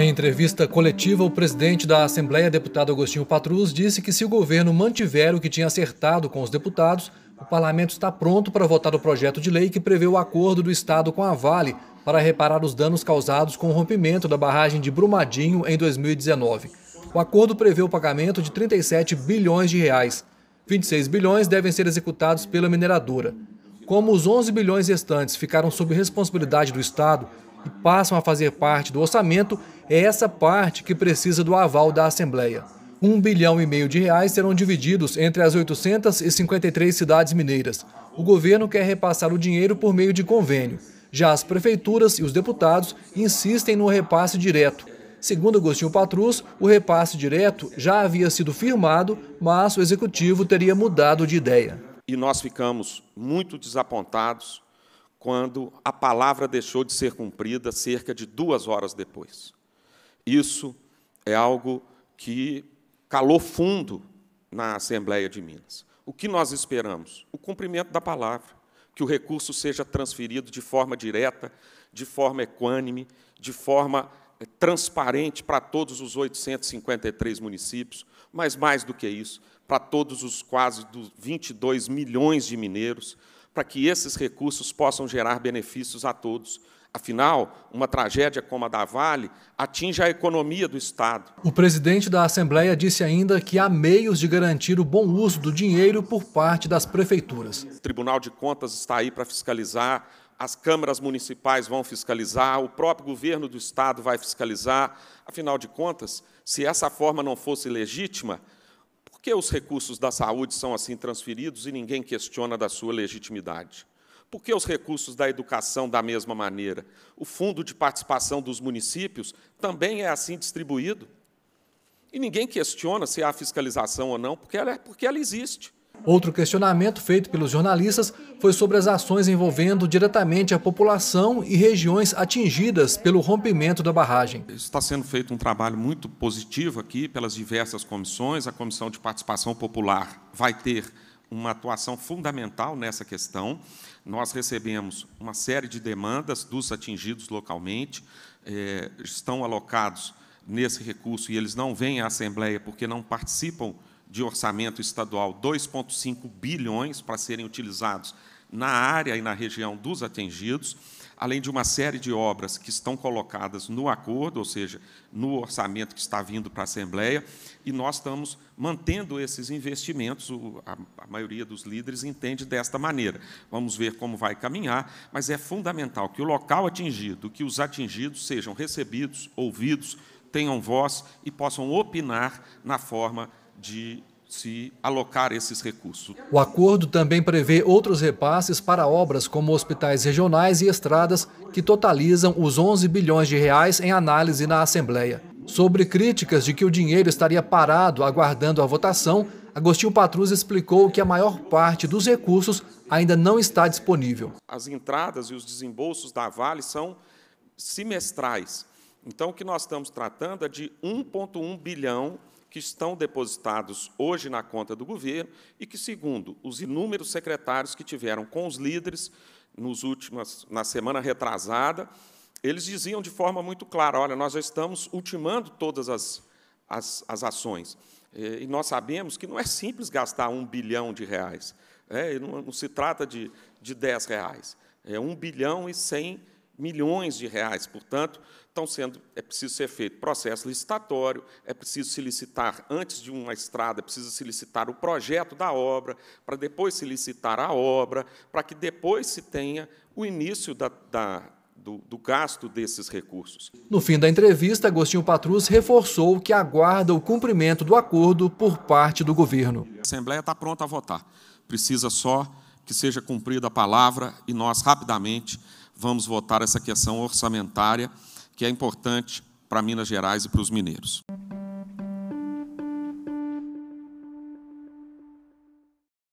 Em entrevista coletiva, o presidente da Assembleia, deputado Agostinho Patrus, disse que se o governo mantiver o que tinha acertado com os deputados, o parlamento está pronto para votar o projeto de lei que prevê o acordo do Estado com a Vale para reparar os danos causados com o rompimento da barragem de Brumadinho em 2019. O acordo prevê o pagamento de 37 bilhões de reais. 26 bilhões devem ser executados pela mineradora. Como os 11 bilhões restantes ficaram sob responsabilidade do Estado, e passam a fazer parte do orçamento, é essa parte que precisa do aval da Assembleia. Um bilhão e meio de reais serão divididos entre as 853 cidades mineiras. O governo quer repassar o dinheiro por meio de convênio. Já as prefeituras e os deputados insistem no repasse direto. Segundo Agostinho Patrus, o repasse direto já havia sido firmado, mas o executivo teria mudado de ideia. E nós ficamos muito desapontados quando a palavra deixou de ser cumprida cerca de duas horas depois. Isso é algo que calou fundo na Assembleia de Minas. O que nós esperamos? O cumprimento da palavra, que o recurso seja transferido de forma direta, de forma equânime, de forma eh, transparente para todos os 853 municípios, mas mais do que isso, para todos os quase 22 milhões de mineiros, para que esses recursos possam gerar benefícios a todos. Afinal, uma tragédia como a da Vale atinge a economia do Estado. O presidente da Assembleia disse ainda que há meios de garantir o bom uso do dinheiro por parte das prefeituras. O Tribunal de Contas está aí para fiscalizar, as câmaras municipais vão fiscalizar, o próprio governo do Estado vai fiscalizar. Afinal de contas, se essa forma não fosse legítima, por que os recursos da saúde são assim transferidos e ninguém questiona da sua legitimidade? Por que os recursos da educação da mesma maneira? O fundo de participação dos municípios também é assim distribuído. E ninguém questiona se há fiscalização ou não, porque ela, é, porque ela existe. Outro questionamento feito pelos jornalistas foi sobre as ações envolvendo diretamente a população e regiões atingidas pelo rompimento da barragem. Está sendo feito um trabalho muito positivo aqui pelas diversas comissões. A Comissão de Participação Popular vai ter uma atuação fundamental nessa questão. Nós recebemos uma série de demandas dos atingidos localmente, eh, estão alocados nesse recurso e eles não vêm à Assembleia porque não participam de orçamento estadual 2,5 bilhões para serem utilizados na área e na região dos atingidos, além de uma série de obras que estão colocadas no acordo, ou seja, no orçamento que está vindo para a Assembleia, e nós estamos mantendo esses investimentos, a maioria dos líderes entende desta maneira. Vamos ver como vai caminhar, mas é fundamental que o local atingido, que os atingidos sejam recebidos, ouvidos, tenham voz e possam opinar na forma de se alocar esses recursos. O acordo também prevê outros repasses para obras como hospitais regionais e estradas, que totalizam os 11 bilhões de reais em análise na Assembleia. Sobre críticas de que o dinheiro estaria parado aguardando a votação, Agostinho Patrus explicou que a maior parte dos recursos ainda não está disponível. As entradas e os desembolsos da Vale são semestrais. Então, o que nós estamos tratando é de 1,1 bilhão que estão depositados hoje na conta do governo e que, segundo os inúmeros secretários que tiveram com os líderes nos na semana retrasada, eles diziam de forma muito clara: olha, nós já estamos ultimando todas as, as, as ações. É, e nós sabemos que não é simples gastar um bilhão de reais. É, não, não, se trata de, de 10 reais. É um bilhão e 100 milhões de reais. Portanto, estão sendo, é preciso ser feito processo licitatório, é preciso se licitar antes de uma estrada, é preciso se licitar o projeto da obra, para depois se licitar a obra, para que depois se tenha o início da, da do, do, gasto desses recursos. No fim da entrevista, Agostinho Patrus reforçou que aguarda o cumprimento do acordo por parte do governo. A Assembleia está pronta a votar. Precisa só que seja cumprida a palavra e nós, rapidamente, vamos votar essa questão orçamentária, que é importante para Minas Gerais e para os mineiros.